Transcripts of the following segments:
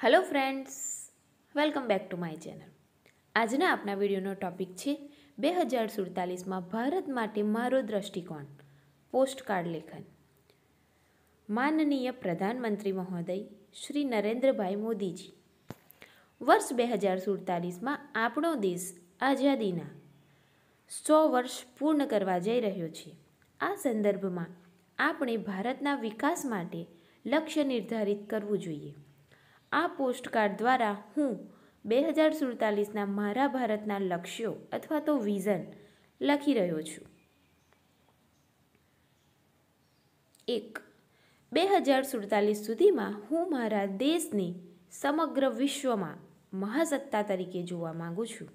hello friends welcome back to my channel આજના આપણા વિડીયોનો topic છે બે હજાર સુડતાલીસમાં ભારત માટે મારો દ્રષ્ટિકોણ પોસ્ટકાર્ડ લેખન માનનીય પ્રધાનમંત્રી મહોદય શ્રી નરેન્દ્રભાઈ મોદીજી વર્ષ બે હજાર સુડતાલીસમાં આપણો દેશ આઝાદીના સો વર્ષ પૂર્ણ કરવા જઈ રહ્યો છે આ સંદર્ભમાં આપણે ભારતના વિકાસ માટે લક્ષ્ય નિર્ધારિત કરવું જોઈએ આ પોસ્ટકાર્ડ દ્વારા હું બે હજાર સુડતાલીસના મારા ભારતના લક્ષ્યો અથવા તો વિઝન લખી રહ્યો છું એક બે હજાર સુડતાલીસ સુધીમાં હું મારા દેશની સમગ્ર વિશ્વમાં મહાસત્તા તરીકે જોવા માગું છું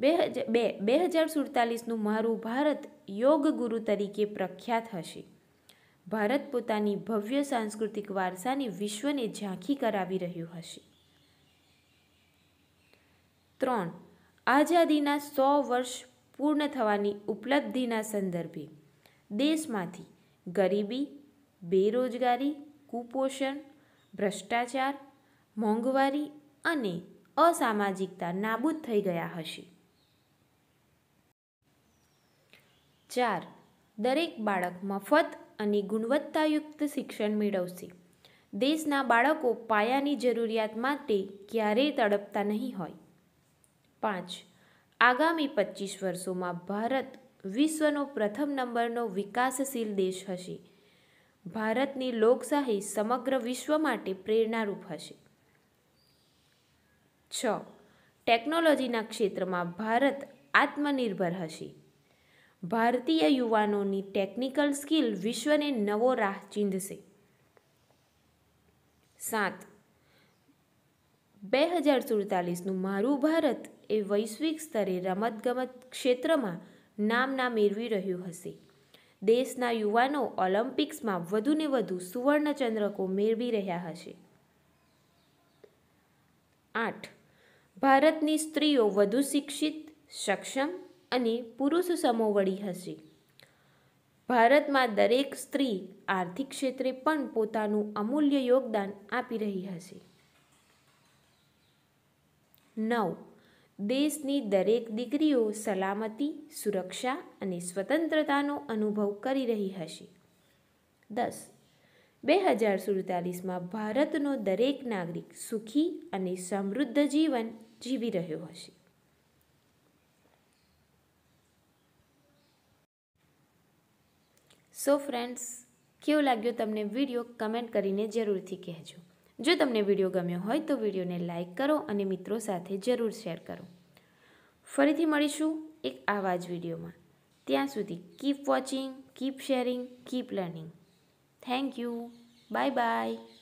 બે હજાર બે બે હજાર સુડતાલીસનું મારું ભારત યોગ ગુરુ તરીકે પ્રખ્યાત હશે ભારત પોતાની ભવ્ય સાંસ્કૃતિક વારસાની વિશ્વને ઝાંખી કરાવી રહ્યું હશે ત્રણ આઝાદીના સો વર્ષ પૂર્ણ થવાની ઉપલબ્ધિના સંદર્ભે દેશમાંથી ગરીબી બેરોજગારી કુપોષણ ભ્રષ્ટાચાર મોંઘવારી અને અસામાજિકતા નાબૂદ થઈ ગયા હશે ચાર દરેક બાળક મફત અને ગુણવત્તાયુક્ત શિક્ષણ મેળવશે દેશના બાળકો પાયાની જરૂરિયાત માટે ક્યારેય તડપતા નહીં હોય પાંચ આગામી પચીસ વર્ષોમાં ભારત વિશ્વનો પ્રથમ નંબરનો વિકાસશીલ દેશ હશે ભારતની લોકશાહી સમગ્ર વિશ્વ માટે પ્રેરણારૂપ હશે છ ટેકનોલોજીના ક્ષેત્રમાં ભારત આત્મનિર્ભર હશે ભારતીય યુવાનોની ટેકનિકલ સ્કિલ વિશ્વને નવો રાહ ચીંધશે સાત બે હજાર સુડતાલીસનું મારું ભારત એ વૈશ્વિક સ્તરે રમતગમત ક્ષેત્રમાં નામના મેળવી રહ્યું હશે દેશના યુવાનો ઓલિમ્પિક્સમાં વધુને વધુ સુવર્ણચંદ્રકો મેળવી રહ્યા હશે આઠ ભારતની સ્ત્રીઓ વધુ શિક્ષિત સક્ષમ અને પુરુષ સમોવડી હશે ભારતમાં દરેક સ્ત્રી આર્થિક ક્ષેત્રે પણ પોતાનું અમૂલ્ય યોગદાન આપી રહી હશે નવ દેશની દરેક દીકરીઓ સલામતી સુરક્ષા અને સ્વતંત્રતાનો અનુભવ કરી રહી હશે દસ બે હજાર સુડતાલીસમાં ભારતનો દરેક નાગરિક સુખી અને સમૃદ્ધ જીવન જીવી રહ્યો હશે સો ફ્રેન્ડ્સ કેવું લાગ્યું તમને વિડીયો કમેન્ટ કરીને જરૂરથી કહેજો જો તમને વિડીયો ગમ્યો હોય તો વિડીયોને લાઇક કરો અને મિત્રો સાથે જરૂર શેર કરો ફરીથી મળીશું એક આવા જ વિડીયોમાં ત્યાં સુધી keep watching keep sharing keep learning thank you bye by